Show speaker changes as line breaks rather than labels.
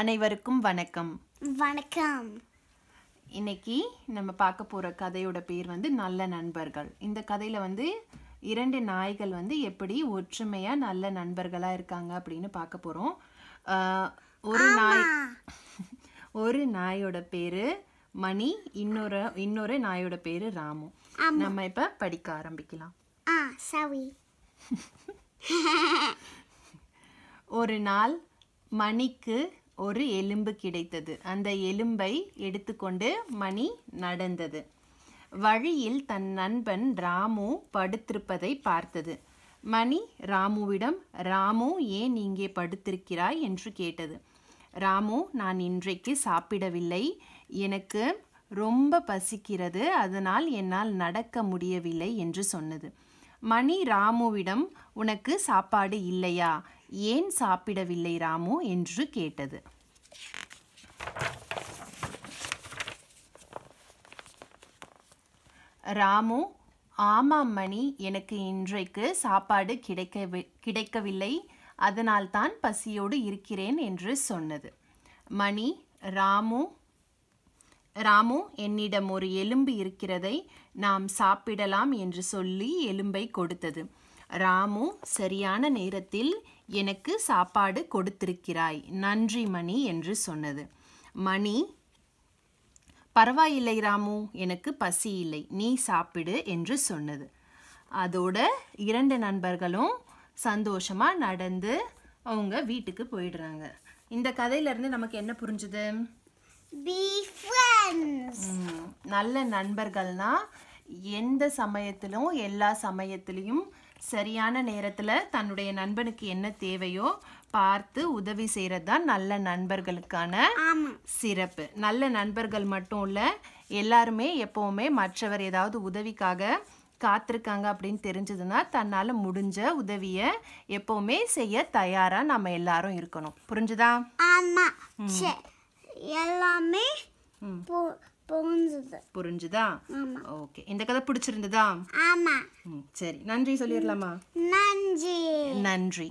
அனைவருக்கும் வணக்கம் வணக்கம் இன்னைக்கு நம்ம பார்க்க போகிற கதையோட பேர் வந்து நல்ல நண்பர்கள் இந்த கதையில் வந்து இரண்டு நாய்கள் வந்து எப்படி ஒற்றுமையாக நல்ல நண்பர்களாக இருக்காங்க அப்படின்னு பார்க்க போகிறோம் ஒரு நாய் ஒரு நாயோட பேர் மணி இன்னொரு இன்னொரு நாயோட பேர் ராமு நம்ம இப்போ படிக்க ஆரம்பிக்கலாம் ஒரு நாள் மணிக்கு ஒரு எலும்பு கிடைத்தது அந்த எலும்பை எடுத்துக்கொண்டு மணி நடந்தது வழியில் தன் நண்பன் ராமு படுத்திருப்பதை பார்த்தது மணி ராமுவிடம் ராமு ஏன் இங்கே படுத்திருக்கிறாய் என்று கேட்டது ராமு நான் இன்றைக்கு சாப்பிடவில்லை எனக்கு ரொம்ப பசிக்கிறது அதனால் என்னால் நடக்க முடியவில்லை என்று சொன்னது மணி ராமுவிடம் உனக்கு சாப்பாடு இல்லையா ஏன் சாப்பிடவில்லை ராமு என்று கேட்டது ராமு ஆமாம் மணி எனக்கு இன்றைக்கு சாப்பாடு கிடைக்க கிடைக்கவில்லை அதனால்தான் பசியோடு இருக்கிறேன் என்று சொன்னது மணி ராமு ராமு என்னிடம் ஒரு எலும்பு இருக்கிறதை நாம் சாப்பிடலாம் என்று சொல்லி எலும்பை கொடுத்தது ராமு சரியான நேரத்தில் எனக்கு சாப்பாடு கொடுத்திருக்கிறாய் நன்றி மணி என்று சொன்னது மணி பரவாயில்லை ராமு எனக்கு பசி இல்லை நீ சாப்பிடு என்று சொன்னது அதோட இரண்டு நண்பர்களும் சந்தோஷமாக நடந்து அவங்க வீட்டுக்கு போயிடுறாங்க இந்த கதையிலிருந்து நமக்கு என்ன புரிஞ்சுது நல்ல நண்பர்கள்னா எந்த சமயத்திலும் எல்லா சமயத்திலையும் சரியான நேரத்தில் தன்னுடைய நண்பனுக்கு என்ன தேவையோ பார்த்து உதவி செய்கிறது தான் நல்ல நண்பர்களுக்கான சிறப்பு நல்ல நண்பர்கள் மட்டும் இல்லை எல்லாருமே எப்போவுமே மற்றவர் ஏதாவது உதவிக்காக காத்திருக்காங்க அப்படின்னு தெரிஞ்சதுன்னா தன்னால் முடிஞ்ச உதவியை எப்போவுமே செய்ய தயாராக நம்ம எல்லாரும் இருக்கணும் புரிஞ்சுதா ஆமாம் எல்லாமே புரிஞ்சுது புரிஞ்சுதா ஓகே இந்த கதை பிடிச்சிருந்ததா ஆமா சரி நன்றி சொல்லிடலாமா நன்றி நன்றி